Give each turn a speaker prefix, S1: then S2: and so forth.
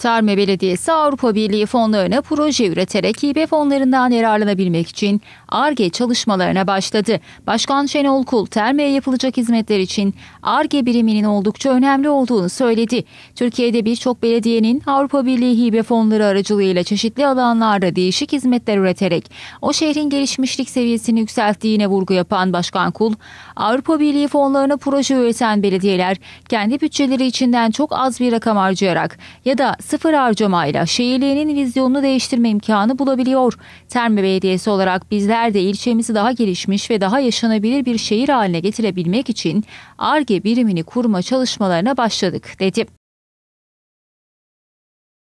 S1: Tarme Belediyesi Avrupa Birliği fonlarına proje üreterek hibe fonlarından yararlanabilmek için ARGE çalışmalarına başladı. Başkan Şenol Kul, Terme'ye yapılacak hizmetler için ARGE biriminin oldukça önemli olduğunu söyledi. Türkiye'de birçok belediyenin Avrupa Birliği hibe fonları aracılığıyla çeşitli alanlarda değişik hizmetler üreterek o şehrin gelişmişlik seviyesini yükselttiğine vurgu yapan Başkan Kul, Avrupa Birliği fonlarına proje üreten belediyeler kendi bütçeleri içinden çok az bir rakam harcayarak ya da sıfır harcamayla şehirliğinin vizyonunu değiştirme imkanı bulabiliyor. Terme Belediyesi olarak bizler de ilçemizi daha gelişmiş ve daha yaşanabilir bir şehir haline getirebilmek için ARGE birimini kurma çalışmalarına başladık dedi.